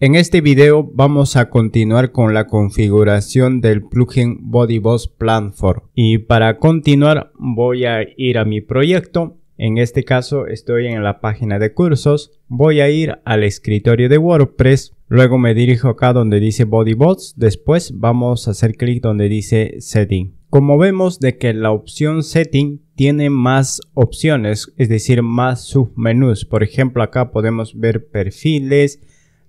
En este video vamos a continuar con la configuración del plugin BodyBoss Platform y para continuar voy a ir a mi proyecto, en este caso estoy en la página de cursos, voy a ir al escritorio de WordPress, luego me dirijo acá donde dice BodyBots, después vamos a hacer clic donde dice Setting. Como vemos de que la opción Setting tiene más opciones, es decir, más submenús, por ejemplo acá podemos ver perfiles,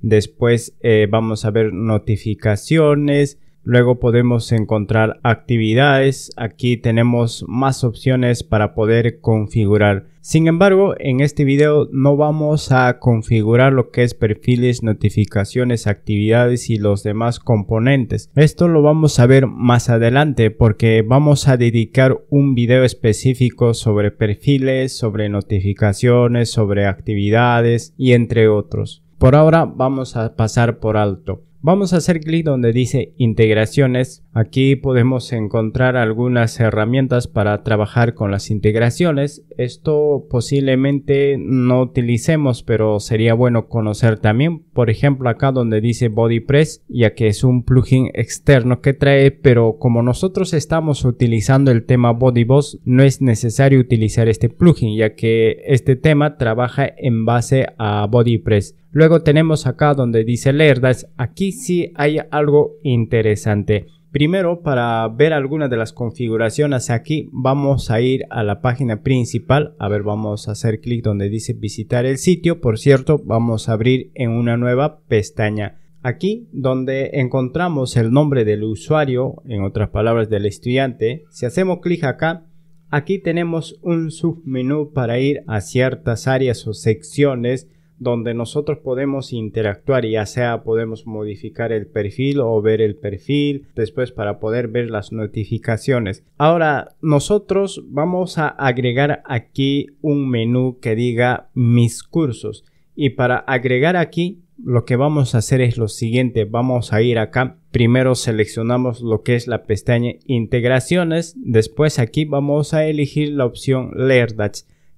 Después eh, vamos a ver notificaciones. Luego podemos encontrar actividades. Aquí tenemos más opciones para poder configurar. Sin embargo, en este video no vamos a configurar lo que es perfiles, notificaciones, actividades y los demás componentes. Esto lo vamos a ver más adelante porque vamos a dedicar un video específico sobre perfiles, sobre notificaciones, sobre actividades y entre otros. Por ahora vamos a pasar por alto. Vamos a hacer clic donde dice integraciones. Aquí podemos encontrar algunas herramientas para trabajar con las integraciones. Esto posiblemente no utilicemos, pero sería bueno conocer también. Por ejemplo, acá donde dice BodyPress, ya que es un plugin externo que trae, pero como nosotros estamos utilizando el tema BodyBoss, no es necesario utilizar este plugin, ya que este tema trabaja en base a BodyPress. Luego tenemos acá donde dice Lerdas, aquí sí hay algo interesante. Primero, para ver algunas de las configuraciones aquí, vamos a ir a la página principal. A ver, vamos a hacer clic donde dice visitar el sitio. Por cierto, vamos a abrir en una nueva pestaña. Aquí donde encontramos el nombre del usuario, en otras palabras del estudiante, si hacemos clic acá, aquí tenemos un submenú para ir a ciertas áreas o secciones donde nosotros podemos interactuar, ya sea podemos modificar el perfil o ver el perfil, después para poder ver las notificaciones. Ahora, nosotros vamos a agregar aquí un menú que diga mis cursos. Y para agregar aquí, lo que vamos a hacer es lo siguiente, vamos a ir acá, primero seleccionamos lo que es la pestaña integraciones, después aquí vamos a elegir la opción leer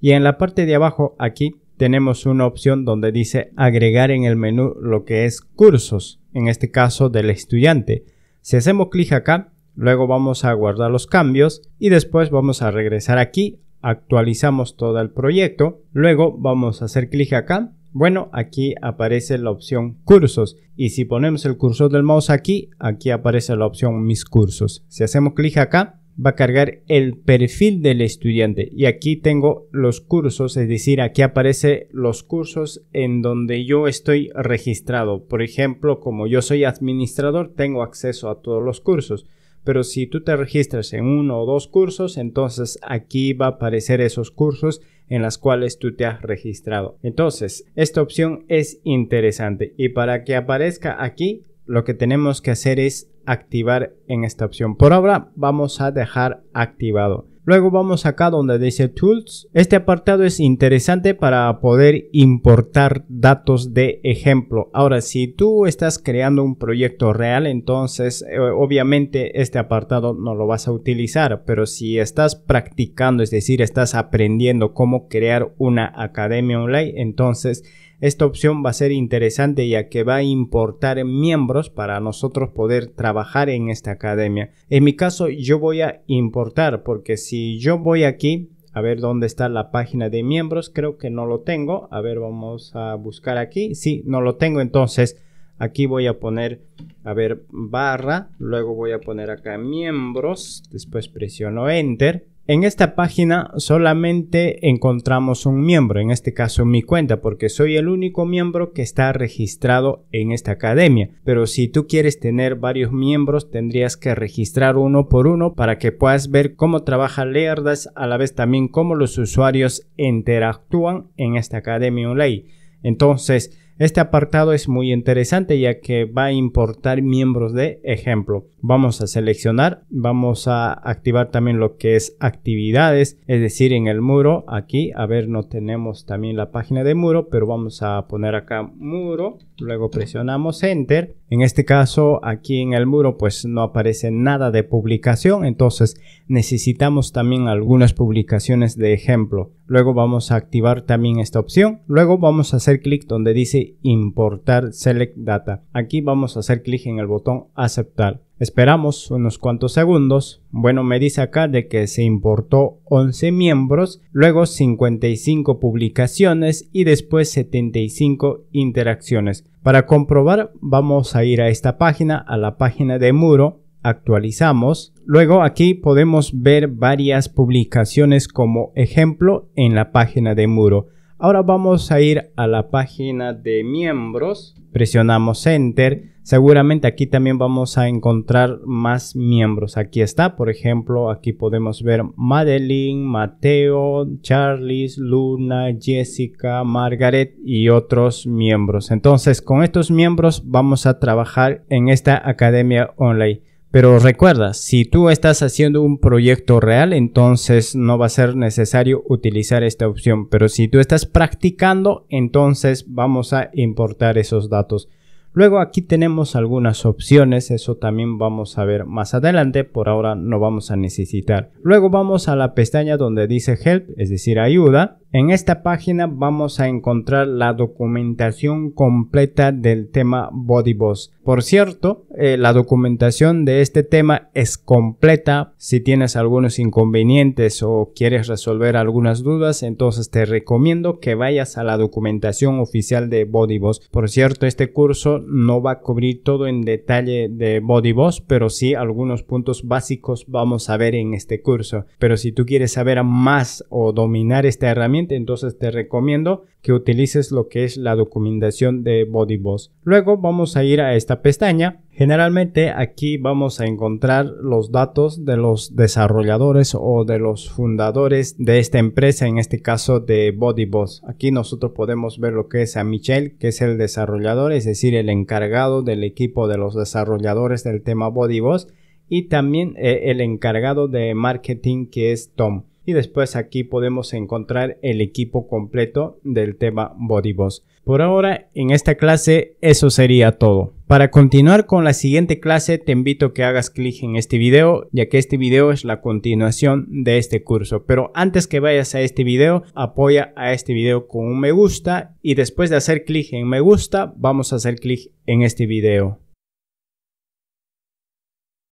y en la parte de abajo aquí tenemos una opción donde dice agregar en el menú lo que es cursos, en este caso del estudiante. Si hacemos clic acá, luego vamos a guardar los cambios y después vamos a regresar aquí, actualizamos todo el proyecto, luego vamos a hacer clic acá. Bueno, aquí aparece la opción cursos y si ponemos el cursor del mouse aquí, aquí aparece la opción mis cursos. Si hacemos clic acá, va a cargar el perfil del estudiante y aquí tengo los cursos es decir aquí aparece los cursos en donde yo estoy registrado por ejemplo como yo soy administrador tengo acceso a todos los cursos pero si tú te registras en uno o dos cursos entonces aquí va a aparecer esos cursos en los cuales tú te has registrado entonces esta opción es interesante y para que aparezca aquí lo que tenemos que hacer es activar en esta opción. Por ahora vamos a dejar activado. Luego vamos acá donde dice Tools. Este apartado es interesante para poder importar datos de ejemplo. Ahora, si tú estás creando un proyecto real, entonces eh, obviamente este apartado no lo vas a utilizar, pero si estás practicando, es decir, estás aprendiendo cómo crear una academia online, entonces esta opción va a ser interesante ya que va a importar miembros para nosotros poder trabajar en esta academia. En mi caso yo voy a importar porque si yo voy aquí a ver dónde está la página de miembros. Creo que no lo tengo. A ver, vamos a buscar aquí. Sí, no lo tengo. Entonces, aquí voy a poner, a ver, barra. Luego voy a poner acá miembros. Después presiono enter. En esta página solamente encontramos un miembro, en este caso mi cuenta, porque soy el único miembro que está registrado en esta academia. Pero si tú quieres tener varios miembros, tendrías que registrar uno por uno para que puedas ver cómo trabaja Leardas, a la vez también cómo los usuarios interactúan en esta academia online. Entonces, este apartado es muy interesante ya que va a importar miembros de ejemplo. Vamos a seleccionar, vamos a activar también lo que es actividades, es decir, en el muro aquí, a ver, no tenemos también la página de muro, pero vamos a poner acá muro, luego presionamos enter en este caso, aquí en el muro, pues no aparece nada de publicación, entonces necesitamos también algunas publicaciones de ejemplo. Luego vamos a activar también esta opción. Luego vamos a hacer clic donde dice importar select data. Aquí vamos a hacer clic en el botón aceptar. Esperamos unos cuantos segundos. Bueno, me dice acá de que se importó 11 miembros, luego 55 publicaciones y después 75 interacciones. Para comprobar vamos a ir a esta página, a la página de Muro, actualizamos. Luego aquí podemos ver varias publicaciones como ejemplo en la página de Muro. Ahora vamos a ir a la página de miembros, presionamos enter, seguramente aquí también vamos a encontrar más miembros. Aquí está, por ejemplo, aquí podemos ver Madeline, Mateo, Charles, Luna, Jessica, Margaret y otros miembros. Entonces, con estos miembros vamos a trabajar en esta academia online. Pero recuerda, si tú estás haciendo un proyecto real, entonces no va a ser necesario utilizar esta opción. Pero si tú estás practicando, entonces vamos a importar esos datos. Luego aquí tenemos algunas opciones, eso también vamos a ver más adelante, por ahora no vamos a necesitar. Luego vamos a la pestaña donde dice Help, es decir, ayuda. En esta página vamos a encontrar la documentación completa del tema Body Por cierto, eh, la documentación de este tema es completa. Si tienes algunos inconvenientes o quieres resolver algunas dudas, entonces te recomiendo que vayas a la documentación oficial de BodyBoss. Por cierto, este curso no va a cubrir todo en detalle de BodyBoss, pero sí algunos puntos básicos vamos a ver en este curso. Pero si tú quieres saber más o dominar esta herramienta, entonces te recomiendo que utilices lo que es la documentación de BodyBoss. Luego vamos a ir a esta pestaña. Generalmente aquí vamos a encontrar los datos de los desarrolladores o de los fundadores de esta empresa, en este caso de BodyBoss. Aquí nosotros podemos ver lo que es a Michelle, que es el desarrollador, es decir, el encargado del equipo de los desarrolladores del tema BodyBoss y también eh, el encargado de marketing que es Tom y después aquí podemos encontrar el equipo completo del tema Body Boss. Por ahora en esta clase eso sería todo. Para continuar con la siguiente clase te invito a que hagas clic en este video ya que este video es la continuación de este curso. Pero antes que vayas a este video apoya a este video con un me gusta y después de hacer clic en me gusta vamos a hacer clic en este video.